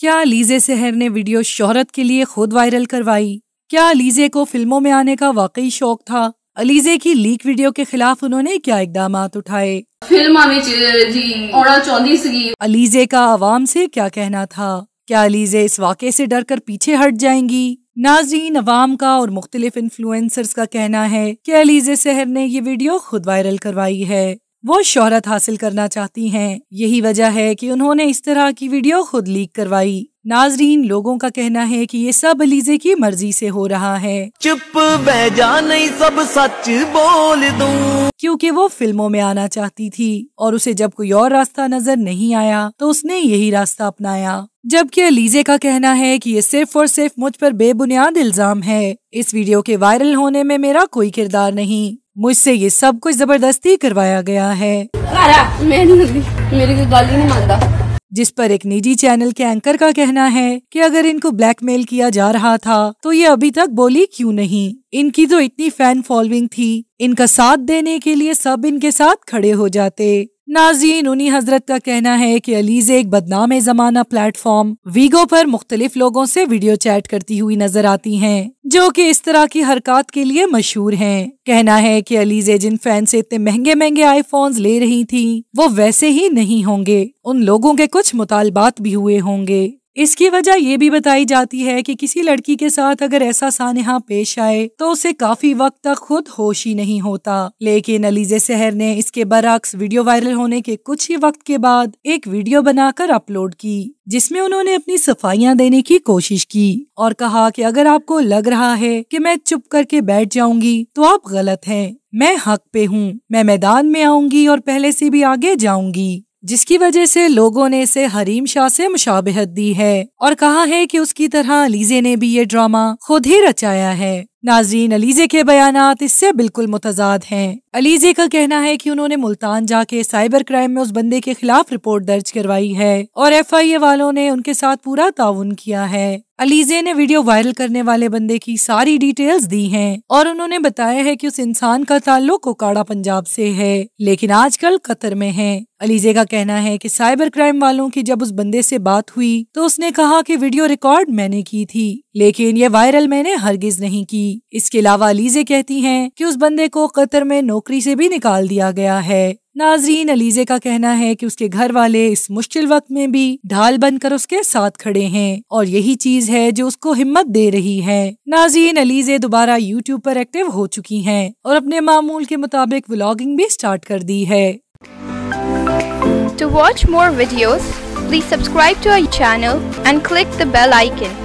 क्या लीजे सहर ने वीडियो शोहरत के लिए खुद वायरल करवाई क्या अलीजे को फिल्मों में आने का वाकई शौक था अलीजे की लीक वीडियो के खिलाफ उन्होंने क्या इकदाम उठाए फिल्म जी अलीजे का आवाम से क्या कहना था क्या अलीजे इस वाक़े से डर कर पीछे हट जाएंगी नाजीन अवाम का और मुख्तलिफ इन्फ्लुएंसर्स का कहना है कि अलीजे सहर ने ये वीडियो खुद वायरल करवाई है वो शोहरत हासिल करना चाहती हैं यही वजह है कि उन्होंने इस तरह की वीडियो खुद लीक करवाई नाजरीन लोगों का कहना है कि ये सब अलीजे की मर्जी से हो रहा है चुप बह जा नहीं सब सच बोल दू क्योंकि वो फिल्मों में आना चाहती थी और उसे जब कोई और रास्ता नजर नहीं आया तो उसने यही रास्ता अपनाया जबकि अलीजे का कहना है कि ये सिर्फ और सिर्फ मुझ पर बेबुनियाद इल्जाम है इस वीडियो के वायरल होने में मेरा कोई किरदार नहीं मुझसे ये सब कुछ जबरदस्ती करवाया गया है जिस पर एक निजी चैनल के एंकर का कहना है कि अगर इनको ब्लैकमेल किया जा रहा था तो ये अभी तक बोली क्यों नहीं इनकी तो इतनी फैन फॉलोइंग थी इनका साथ देने के लिए सब इनके साथ खड़े हो जाते नाजीन उन्हीं हजरत का कहना है कि अलीजे एक बदनाम जमाना प्लेटफॉर्म वीगो पर मुख्तलिफ लोगों से वीडियो चैट करती हुई नजर आती हैं जो कि इस तरह की हरकत के लिए मशहूर हैं। कहना है कि अलीजे जिन फैन से इतने महंगे महंगे आईफोन्स ले रही थी वो वैसे ही नहीं होंगे उन लोगों के कुछ मुतालबात भी हुए होंगे इसकी वजह ये भी बताई जाती है कि किसी लड़की के साथ अगर ऐसा सानहा पेश आए तो उसे काफी वक्त तक खुद होश ही नहीं होता लेकिन अलीजे सहर ने इसके बरक्स वीडियो वायरल होने के कुछ ही वक्त के बाद एक वीडियो बनाकर अपलोड की जिसमें उन्होंने अपनी सफाइयां देने की कोशिश की और कहा कि अगर आपको लग रहा है कि मैं चुप करके बैठ जाऊंगी तो आप गलत हैं मैं हक पे हूँ मैं मैदान में आऊंगी और पहले से भी आगे जाऊंगी जिसकी वजह से लोगों ने इसे हरीम शाह से मुशाबहत दी है और कहा है कि उसकी तरह अलीजे ने भी ये ड्रामा खुद ही रचाया है नाजरीन अलीजे के बयान इससे बिल्कुल मुतजाद हैं अलीजे का कहना है कि उन्होंने मुल्तान जाके साइबर क्राइम में उस बंदे के खिलाफ रिपोर्ट दर्ज करवाई है और एफ आई ए वालों ने उनके साथ पूरा ताउन किया है अलीजे ने वीडियो वायरल करने वाले बंदे की सारी डिटेल्स दी हैं और उन्होंने बताया है कि उस इंसान का ताल्लुक कोकाड़ा पंजाब से है लेकिन आजकल कतर में है अलीजे का कहना है कि साइबर क्राइम वालों की जब उस बंदे से बात हुई तो उसने कहा कि वीडियो रिकॉर्ड मैंने की थी लेकिन ये वायरल मैंने हरगिज नहीं की इसके अलावा अलीजे कहती हैं कि उस बंदे को कतर में नौकरी से भी निकाल दिया गया है नाजरीन अलीजे का कहना है कि उसके घर वाले इस मुश्किल वक्त में भी ढाल बनकर उसके साथ खड़े हैं और यही चीज है जो उसको हिम्मत दे रही है नाजरीन अलीजे दोबारा यूट्यूब पर एक्टिव हो चुकी हैं और अपने मामूल के मुताबिक व्लॉगिंग भी स्टार्ट कर दी है to watch more video please subscribe to I channel and click the bell icon